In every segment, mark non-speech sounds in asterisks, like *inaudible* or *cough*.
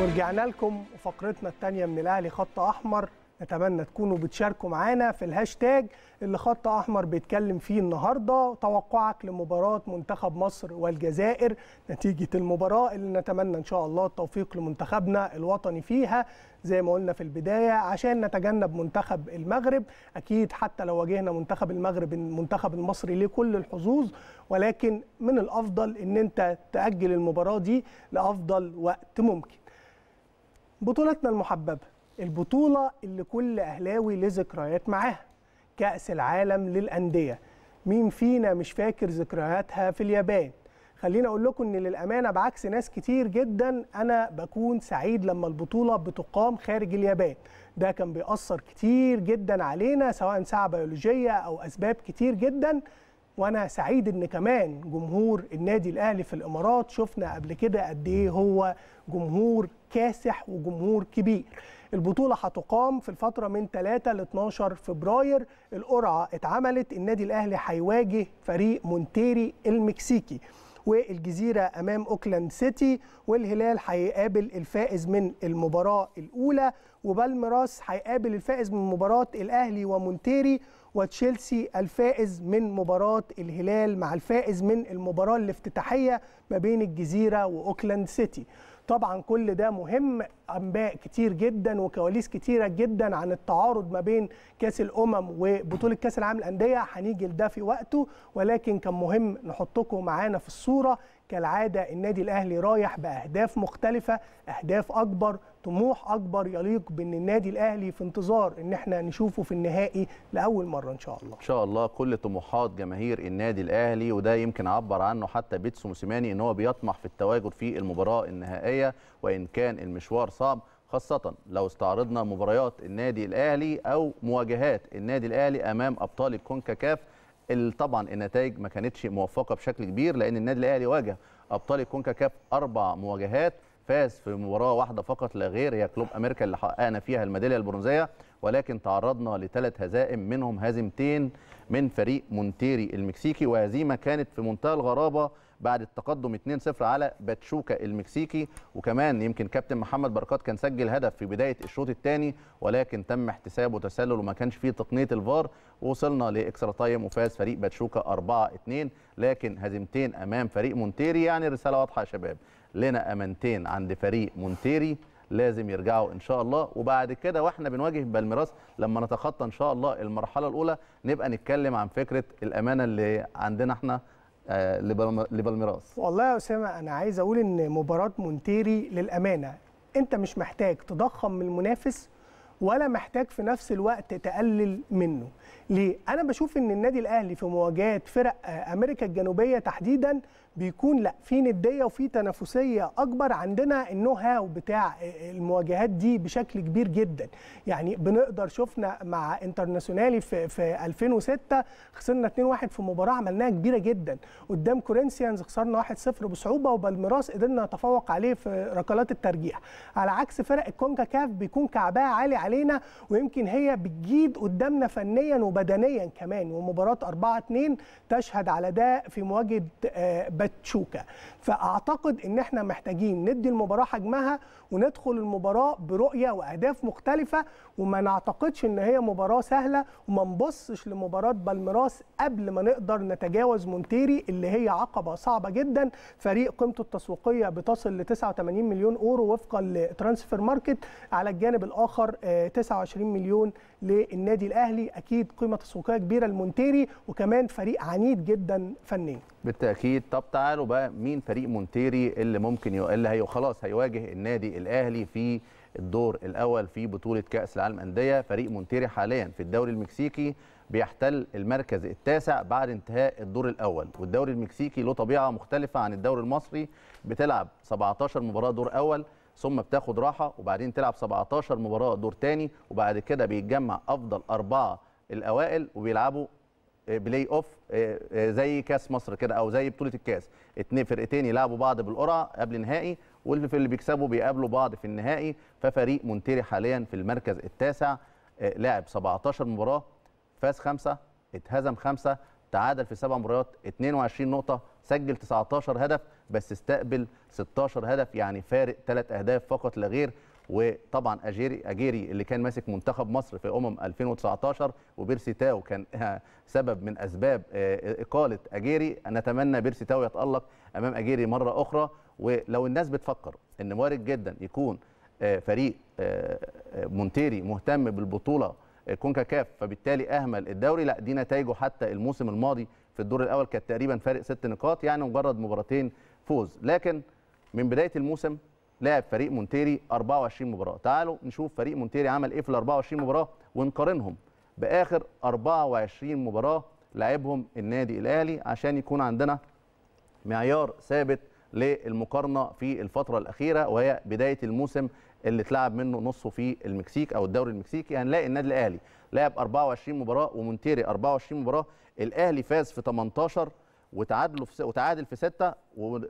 ورجعنا لكم وفقرتنا الثانيه من الاهلي خط احمر نتمنى تكونوا بتشاركوا معانا في الهاشتاج اللي خط احمر بيتكلم فيه النهارده توقعك لمباراه منتخب مصر والجزائر نتيجه المباراه اللي نتمنى ان شاء الله التوفيق لمنتخبنا الوطني فيها زي ما قلنا في البدايه عشان نتجنب منتخب المغرب اكيد حتى لو واجهنا منتخب المغرب المنتخب المصري ليه كل الحظوظ ولكن من الافضل ان انت تاجل المباراه دي لافضل وقت ممكن بطولتنا المحببة البطولة اللي كل أهلاوي ليه ذكريات معاها كأس العالم للأندية مين فينا مش فاكر ذكرياتها في اليابان خليني أقول لكم إن للأمانة بعكس ناس كتير جدا أنا بكون سعيد لما البطولة بتقام خارج اليابان ده كان بيأثر كتير جدا علينا سواء ساعة بيولوجية أو أسباب كتير جدا وانا سعيد ان كمان جمهور النادي الاهلي في الامارات شفنا قبل كده قد ايه هو جمهور كاسح وجمهور كبير البطوله هتقام في الفتره من 3 ل 12 فبراير القرعه اتعملت النادي الاهلي هيواجه فريق مونتيري المكسيكي والجزيرة أمام أوكلاند سيتي والهلال هيقابل الفائز من المباراة الأولى وبالميراس هيقابل الفائز من مباراة الأهلي ومونتيري وتشيلسي الفائز من مباراة الهلال مع الفائز من المباراة الافتتاحية ما بين الجزيرة وأوكلاند سيتي طبعا كل ده مهم انباء كتير جدا وكواليس كتيره جدا عن التعارض ما بين كاس الامم وبطوله كاس العالم للانديه هنيجي لده في وقته ولكن كان مهم نحطكم معانا في الصوره كالعاده النادي الاهلي رايح باهداف مختلفه اهداف اكبر طموح اكبر يليق بان النادي الاهلي في انتظار ان احنا نشوفه في النهائي لاول مره ان شاء الله ان شاء الله كل طموحات جماهير النادي الاهلي وده يمكن عبر عنه حتى بيتسو موسيماني ان هو بيطمح في التواجد في المباراه النهائيه وان كان المشوار صعب خاصة لو استعرضنا مباريات النادي الأهلي أو مواجهات النادي الأهلي أمام أبطال الكونكاكاف طبعا النتائج ما كانتش موفقه بشكل كبير لان النادي الاهلي واجه ابطال الكونكاكاف اربع مواجهات فاز في مباراه واحده فقط لا غير هي كلوب امريكا اللي حققنا فيها الميداليه البرونزيه ولكن تعرضنا لثلاث هزائم منهم هزيمتين من فريق مونتيري المكسيكي وهزيمه كانت في منتهى الغرابه بعد التقدم 2-0 على باتشوكا المكسيكي وكمان يمكن كابتن محمد بركات كان سجل هدف في بدايه الشوط الثاني ولكن تم احتسابه تسلل وما كانش فيه تقنيه الفار وصلنا لاكسترا تايم وفاز فريق باتشوكا 4-2 لكن هزيمتين امام فريق مونتيري يعني رساله واضحه يا شباب لنا امانتين عند فريق مونتيري لازم يرجعوا ان شاء الله وبعد كده واحنا بنواجه بالميراث لما نتخطى ان شاء الله المرحله الاولى نبقى نتكلم عن فكره الامانه اللي عندنا احنا آه، لبالميراس والله يا اسامه انا عايز اقول ان مباراه مونتيري للامانه انت مش محتاج تضخم من المنافس ولا محتاج في نفس الوقت تقلل منه ليه انا بشوف ان النادي الاهلي في مواجهه فرق آه، امريكا الجنوبيه تحديدا بيكون لا في نديه وفي تنافسيه اكبر عندنا النو هاو بتاع المواجهات دي بشكل كبير جدا يعني بنقدر شفنا مع انترناسيونالي في في 2006 خسرنا 2-1 في مباراه عملناها كبيره جدا قدام كورنثيانز خسرنا 1-0 بصعوبه وبالميراس قدرنا نتفوق عليه في ركلات الترجيح على عكس فرق الكونكا كاف بيكون كعبها عالي علينا ويمكن هي بتجيد قدامنا فنيا وبدنيا كمان ومباراه 4-2 تشهد على ده في مواجهه آه، باتشوكا فاعتقد ان احنا محتاجين ندي المباراه حجمها وندخل المباراه برؤيه واهداف مختلفه وما نعتقدش ان هي مباراه سهله وما نبصش لمباراه بالميراس قبل ما نقدر نتجاوز مونتيري اللي هي عقبه صعبه جدا فريق قيمته التسويقيه بتصل ل 89 مليون اورو وفقا لترانسفير ماركت على الجانب الاخر 29 آه، مليون للنادي الاهلي اكيد قيمه تسويقيه كبيره لمونتيري وكمان فريق عنيد جدا فنيا بالتاكيد طب تعالوا بقى مين فريق مونتيري اللي ممكن يو... اللي هي خلاص هيواجه النادي الاهلي في الدور الاول في بطوله كاس العالم انديه فريق مونتيري حاليا في الدوري المكسيكي بيحتل المركز التاسع بعد انتهاء الدور الاول والدوري المكسيكي له طبيعه مختلفه عن الدوري المصري بتلعب 17 مباراه دور اول ثم بتاخد راحه وبعدين تلعب 17 مباراه دور تاني وبعد كده بيتجمع افضل اربعه الاوائل وبيلعبوا آه، بلاي اوف آه، آه، زي كاس مصر كده او زي بطوله الكاس اتنين فرقتين يلعبوا بعض بالقرعه قبل النهائي واللي اللي بيكسبوا بيقابلوا بعض في النهائي ففريق مونتيري حاليا في المركز التاسع لعب 17 مباراه فاز خمسه اتهزم خمسه تعادل في سبع مباريات 22 نقطه سجل 19 هدف بس استقبل 16 هدف يعني فارق ثلاث اهداف فقط لا غير وطبعا اجيري اجيري اللي كان ماسك منتخب مصر في امم 2019 وبيرسي تاو كان *laughs* سبب من اسباب آه، اقاله اجيري نتمنى بيرسي تاو يتالق امام اجيري مره اخرى ولو الناس بتفكر ان وارد جدا يكون آه، فريق آه، مونتيري مهتم بالبطوله كونكاكاف فبالتالي اهمل الدوري لا دي نتائجه حتى الموسم الماضي في الدور الاول كانت تقريبا فارق ست نقاط يعني مجرد مباراتين فوز لكن من بدايه الموسم لعب فريق مونتيري 24 مباراه تعالوا نشوف فريق مونتيري عمل ايه في ال 24 مباراه ونقارنهم باخر 24 مباراه لعبهم النادي الاهلي عشان يكون عندنا معيار ثابت للمقارنه في الفتره الاخيره وهي بدايه الموسم اللي اتلعب منه نصه في المكسيك او الدوري المكسيكي هنلاقي النادي الاهلي لعب 24 مباراه ومونتيري 24 مباراه الاهلي فاز في 18 وتعادلوا في وتعادل في سته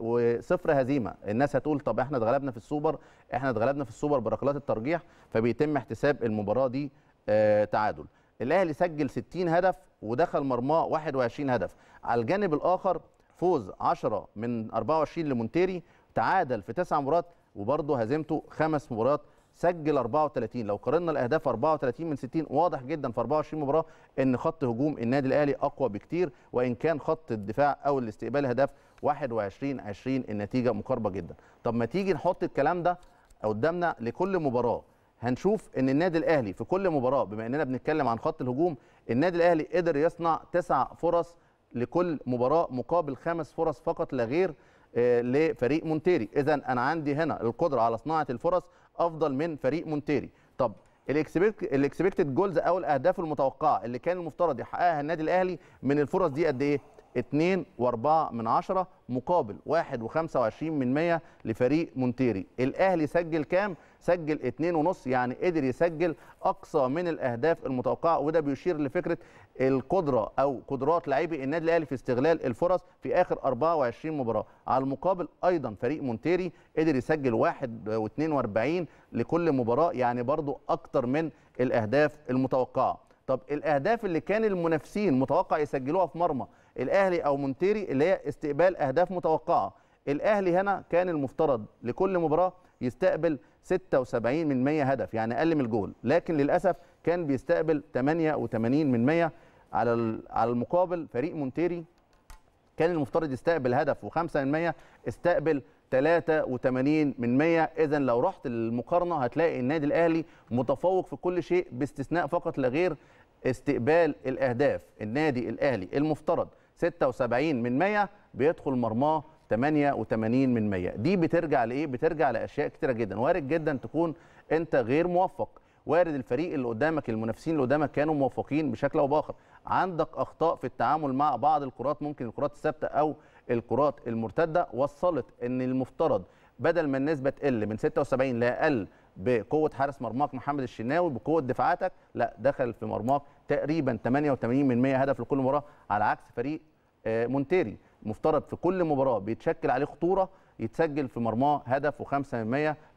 وصفر هزيمه الناس هتقول طب احنا اتغلبنا في السوبر احنا اتغلبنا في السوبر بركلات الترجيح فبيتم احتساب المباراه دي آه، تعادل الاهلي سجل 60 هدف ودخل مرماه 21 هدف على الجانب الاخر فوز 10 من 24 لمونتيري تعادل في تسع مباريات وبرضه هزيمته خمس مباريات سجل 34 لو قارنا الاهداف 34 من 60 واضح جدا في 24 مباراه ان خط هجوم النادي الاهلي اقوى بكتير وان كان خط الدفاع او الاستقبال هدف 21 20 النتيجه مقاربه جدا طب ما تيجي نحط الكلام ده قدامنا لكل مباراه هنشوف ان النادي الاهلي في كل مباراه بما اننا بنتكلم عن خط الهجوم النادي الاهلي قدر يصنع تسع فرص لكل مباراه مقابل خمس فرص فقط لا غير آه، لفريق مونتيري اذا انا عندي هنا القدره على صناعه الفرص افضل من فريق مونتيري طب الاكسبكتد جولز او الاهداف المتوقعه اللي كان المفترض يحققها النادي الاهلي من الفرص دي قد ايه 2.4 من عشرة مقابل 1.25 من مية لفريق مونتيري الاهلي سجل كام سجل 2.5 يعني قدر يسجل اقصى من الاهداف المتوقعه وده بيشير لفكره القدره او قدرات لاعبي النادي الاهلي في استغلال الفرص في اخر 24 مباراه على المقابل ايضا فريق مونتيري قدر يسجل 1.42 لكل مباراه يعني برضو اكتر من الاهداف المتوقعه طب الاهداف اللي كان المنافسين متوقع يسجلوها في مرمى الاهلي او مونتيري اللي هي استقبال اهداف متوقعه الاهلي هنا كان المفترض لكل مباراه يستقبل 76 من 100 هدف يعني اقل من الجول لكن للاسف كان بيستقبل 88 من 100 على على المقابل فريق مونتيري كان المفترض يستقبل هدف و5 من 100 استقبل 83 من 100 اذا لو رحت للمقارنه هتلاقي النادي الاهلي متفوق في كل شيء باستثناء فقط لا غير استقبال الاهداف النادي الاهلي المفترض 76 من 100 بيدخل مرماه 88 من 100 دي بترجع لايه بترجع لاشياء كتيره جدا وارد جدا تكون انت غير موفق وارد الفريق اللي قدامك المنافسين اللي قدامك كانوا موفقين بشكل او باخر عندك اخطاء في التعامل مع بعض الكرات ممكن الكرات الثابته او الكرات المرتده وصلت ان المفترض بدل ما النسبه تقل من 76 لاقل بقوه حارس مرماك محمد الشناوي بقوه دفاعاتك لا دخل في مرماك تقريبا 88 هدف لكل مباراه على عكس فريق آه، مونتيري مفترض في كل مباراه بيتشكل عليه خطوره يتسجل في مرماه هدف و5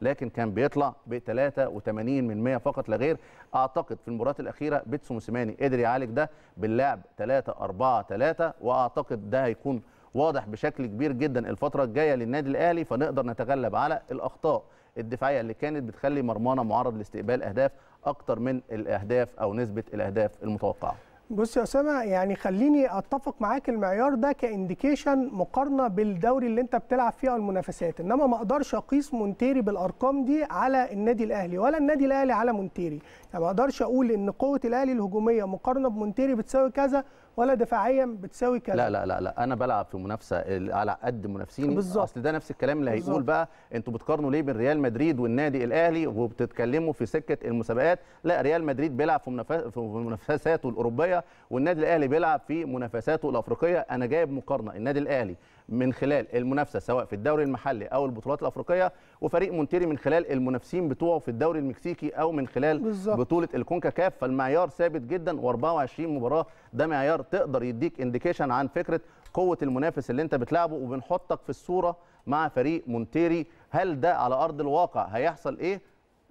لكن كان بيطلع ب 83 فقط لا غير اعتقد في المباريات الاخيره بيتسو موسيماني قدر يعالج ده باللعب 3 4 3 واعتقد ده هيكون واضح بشكل كبير جدا الفتره الجايه للنادي الاهلي فنقدر نتغلب على الاخطاء الدفاعيه اللي كانت بتخلي مرمانا معرض لاستقبال اهداف اكتر من الاهداف او نسبه الاهداف المتوقعه بص يا اسامه يعني خليني اتفق معاك المعيار ده كانديكيشن مقارنه بالدوري اللي انت بتلعب فيه او المنافسات انما ما اقدرش اقيس مونتيري بالارقام دي على النادي الاهلي ولا النادي الاهلي على مونتيري يعني ما اقدرش اقول ان قوه الاهلي الهجوميه مقارنه بمونتيري بتساوي كذا ولا دفاعيا بتساوي كذا لا لا لا لا انا بلعب في منافسه على قد منافسيني بالظبط اصل ده نفس الكلام اللي بالزبط. هيقول بقى انتوا بتقارنوا ليه بين ريال مدريد والنادي الاهلي وبتتكلموا في سكه المسابقات لا ريال مدريد بيلعب في منافساته الاوروبيه الافريقيه والنادي الاهلي بيلعب في منافساته الافريقيه انا جايب مقارنه النادي الاهلي من خلال المنافسه سواء في الدوري المحلي او البطولات الافريقيه وفريق مونتيري من خلال المنافسين بتوعه في الدوري المكسيكي او من خلال بالزبط. بطوله الكونكاكاف فالمعيار ثابت جدا و24 مباراه ده معيار تقدر يديك انديكيشن عن فكره قوه المنافس اللي انت بتلعبه وبنحطك في الصوره مع فريق مونتيري هل ده على ارض الواقع هيحصل ايه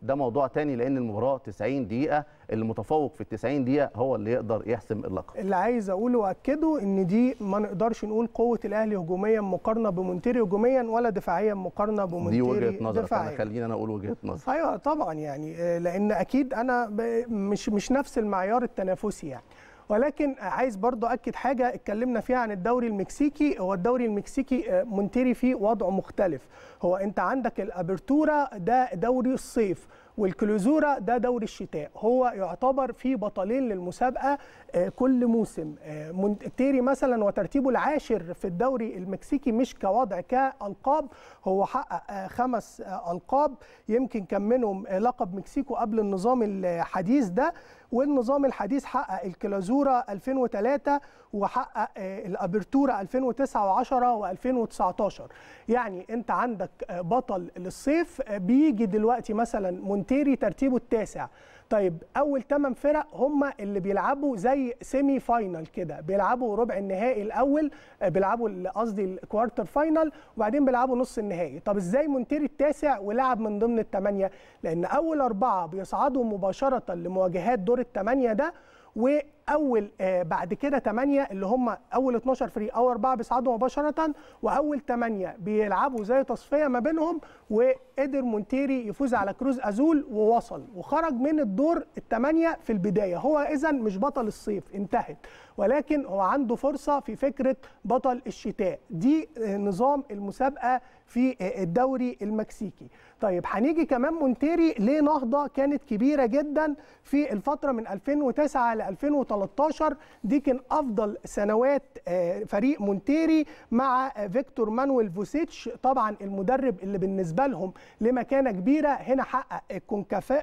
ده موضوع تاني لان المباراه 90 دقيقه المتفوق في ال 90 دقيقه هو اللي يقدر يحسم اللقب اللي عايز اقوله واكده ان دي ما نقدرش نقول قوه الاهلي هجوميا مقارنه بمونتيري هجوميا ولا دفاعيا مقارنه بمونتيري دي وجهه نظر فانا خليني انا اقول وجهه نظر ايوه طبعا يعني آه، لان اكيد انا مش مش نفس المعيار التنافسي يعني ولكن عايز برضو اكد حاجه اتكلمنا فيها عن الدوري المكسيكي هو الدوري المكسيكي آه، مونتيري فيه وضعه مختلف هو انت عندك الابرتورا ده دوري الصيف والكلوزورا ده دوري الشتاء هو يعتبر في بطلين للمسابقه آه، كل موسم آه، تيري مثلا وترتيبه العاشر في الدوري المكسيكي مش كوضع كالقاب هو حقق آه، خمس القاب يمكن كان منهم لقب مكسيكو قبل النظام الحديث ده والنظام الحديث حقق الكلازورا 2003 وحقق الابرتورا 2009 و10 و2019 يعني انت عندك بطل للصيف آه، بيجي دلوقتي مثلا مونتيري ترتيبه التاسع طيب اول ثمان فرق هم اللي بيلعبوا زي سيمي فاينل كده بيلعبوا ربع النهائي الاول آه، بيلعبوا قصدي الكوارتر فاينل وبعدين بيلعبوا نص النهائي طب ازاي مونتيري التاسع ولعب من ضمن الثمانيه لان اول اربعه بيصعدوا مباشره لمواجهات دور الثمانيه ده واول آه، بعد كده 8 اللي هم اول 12 فري او 4 بيصعدوا مباشره واول 8 بيلعبوا زي تصفيه ما بينهم و قدر مونتيري يفوز على كروز ازول ووصل وخرج من الدور الثمانيه في البدايه هو اذا مش بطل الصيف انتهت ولكن هو عنده فرصه في فكره بطل الشتاء دي آه، نظام المسابقه في آه، الدوري المكسيكي طيب هنيجي كمان مونتيري ليه نهضه كانت كبيره جدا في الفتره من 2009 ل 2013 دي كان افضل سنوات آه، فريق مونتيري مع فيكتور مانويل فوسيتش طبعا المدرب اللي بالنسبه لهم لمكانه كبيره هنا حقق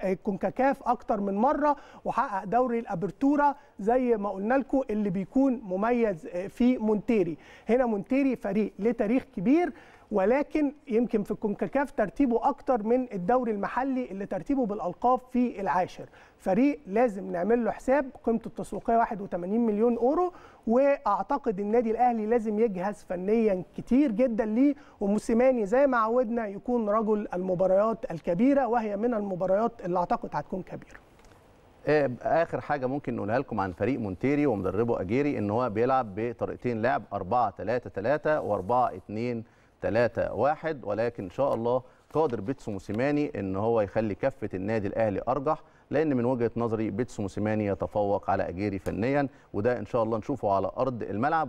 الكونكاكاف اكتر من مره وحقق دوري الابرتوره زي ما قلنا لكم اللي بيكون مميز آه، في مونتيري هنا مونتيري فريق ليه تاريخ كبير ولكن يمكن في الكونكاكاف ترتيبه اكتر من الدوري المحلي اللي ترتيبه بالالقاب في العاشر فريق لازم نعمل له حساب قيمته التسويقيه 81 مليون اورو واعتقد النادي الاهلي لازم يجهز فنيا كتير جدا ليه وموسيماني زي ما عودنا يكون رجل المباريات الكبيره وهي من المباريات اللي اعتقد هتكون كبيره آه، اخر حاجه ممكن نقولها لكم عن فريق مونتيري ومدربه اجيري ان هو بيلعب بطريقتين لعب 4 3 3 و 4 2 3 1 ولكن ان شاء الله قادر بيتسو موسيماني ان هو يخلي كفه النادي الاهلي ارجح لان من وجهه نظري بيتسو موسيماني يتفوق على اجيري فنيا وده ان شاء الله نشوفه على ارض الملعب